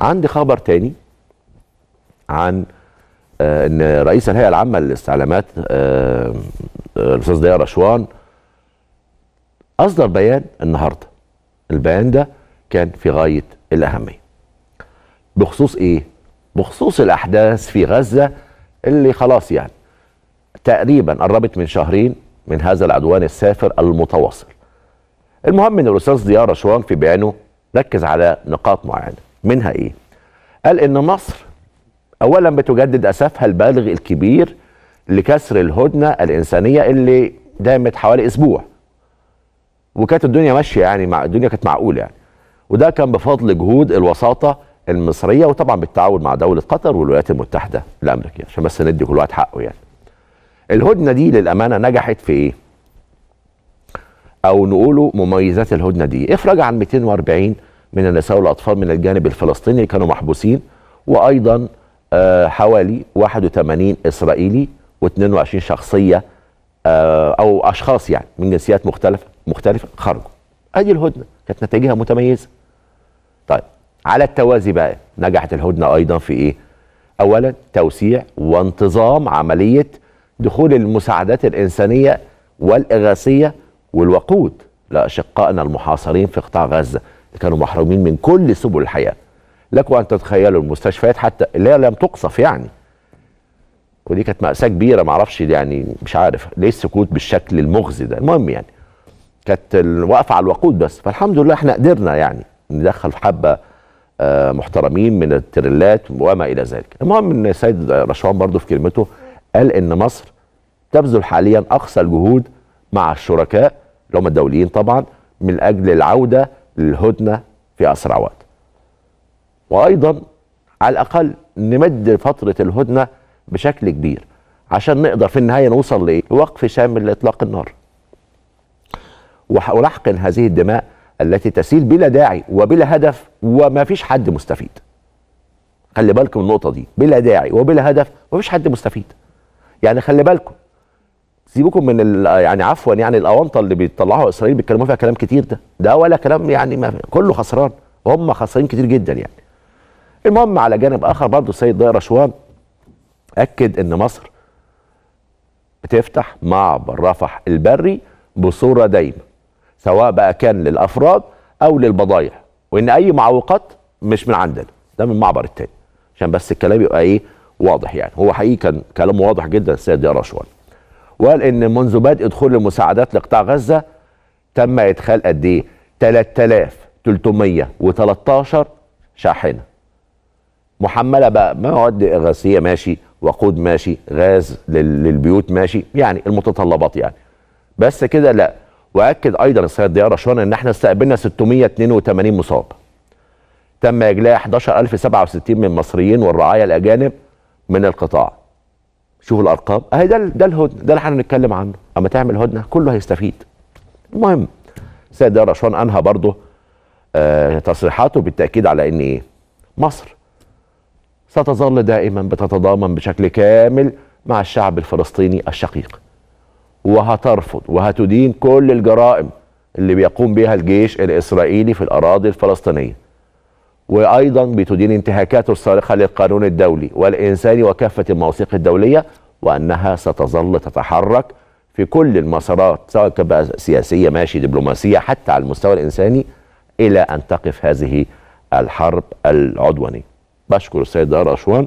عندي خبر تاني عن آه، ان رئيس الهيئه العامه للاستعلامات آه، آه، الاستاذ ضياء رشوان اصدر بيان النهارده البيان ده كان في غايه الاهميه بخصوص ايه بخصوص الاحداث في غزه اللي خلاص يعني تقريبا قربت من شهرين من هذا العدوان السافر المتواصل المهم ان الاستاذ ضياء رشوان في بيانه ركز على نقاط معينه منها ايه قال ان مصر اولا بتجدد اسفها البالغ الكبير لكسر الهدنه الانسانيه اللي دامت حوالي اسبوع وكانت الدنيا ماشيه يعني مع الدنيا كانت معقوله يعني وده كان بفضل جهود الوساطه المصريه وطبعا بالتعاون مع دوله قطر والولايات المتحده الامريكيه عشان بس ندي كل واحد حقه يعني الهدنه دي للامانه نجحت في ايه او نقوله مميزات الهدنه دي افرج عن 240 من النساء والأطفال من الجانب الفلسطيني كانوا محبوسين وأيضا آه، حوالي 81 إسرائيلي و22 شخصية آه، أو أشخاص يعني من جنسيات مختلفة مختلفة خرجوا أدي الهدنة كانت نتائجها متميزة طيب على التوازي بقى نجحت الهدنة أيضا في إيه أولا توسيع وانتظام عملية دخول المساعدات الإنسانية والإغاثية والوقود لأشقائنا المحاصرين في قطاع غزة كانوا محرومين من كل سبل الحياه لكم ان تتخيلوا المستشفيات حتى اللي لم تقصف يعني ودي كانت مأساة كبيرة معرفش يعني مش عارف ليه السكوت بالشكل المغزي ده المهم يعني كانت واقفة على الوقود بس فالحمد لله احنا قدرنا يعني ندخل في حبة آه، محترمين من التريلات وما إلى ذلك المهم ان السيد رشوان برضو في كلمته قال ان مصر تبذل حاليا أقصى الجهود مع الشركاء اللي هم الدوليين طبعا من أجل العودة الهدنه في اسرع وقت. وايضا على الاقل نمد فتره الهدنه بشكل كبير عشان نقدر في النهايه نوصل لايه؟ لوقف شامل لاطلاق النار. ونحقن هذه الدماء التي تسيل بلا داعي وبلا هدف وما فيش حد مستفيد. خلي بالكم النقطه دي بلا داعي وبلا هدف فيش حد مستفيد. يعني خلي بالكم سيبكم من يعني عفوا يعني الاونطه اللي بيطلعوها اسرائيل بيتكلموا فيها كلام كتير ده ده ولا كلام يعني ما كله خسران هم خسرانين كتير جدا يعني المهم على جانب اخر برضه السيد ضياء رشوان اكد ان مصر بتفتح معبر رفح البري بصوره دايمه سواء بقى كان للافراد او للبضايع وان اي معوقات مش من عندنا ده من المعبر التاني عشان بس الكلام يبقى ايه واضح يعني هو حقيقي كان كلامه واضح جدا السيد ضياء رشوان وقال ان منذ بدء دخول المساعدات لقطاع غزه تم ادخال قد ايه 3313 شاحنه محمله بقى مواد اغاثيه ماشي وقود ماشي غاز للبيوت ماشي يعني المتطلبات يعني بس كده لا واكد ايضا السيد ضياء رشوان ان احنا استقبلنا 682 مصاب تم اجلاء 11067 من المصريين والرعايا الاجانب من القطاع شوف الارقام اهي ده ده الهدنه ده اللي احنا بنتكلم عنه اما تعمل هدنه كله هيستفيد المهم السيد رشوان انهى برضه آه تصريحاته بالتاكيد على ان ايه مصر ستظل دائما بتتضامن بشكل كامل مع الشعب الفلسطيني الشقيق وهترفض وهتدين كل الجرائم اللي بيقوم بها الجيش الاسرائيلي في الاراضي الفلسطينيه وايضا بتدين انتهاكاته الصارخه للقانون الدولي والانساني وكافه المواثيق الدوليه وانها ستظل تتحرك في كل المسارات سواء كانت سياسيه ماشي دبلوماسيه حتى على المستوى الانساني الى ان تقف هذه الحرب العدوانيه. بشكر السيد دار رشوان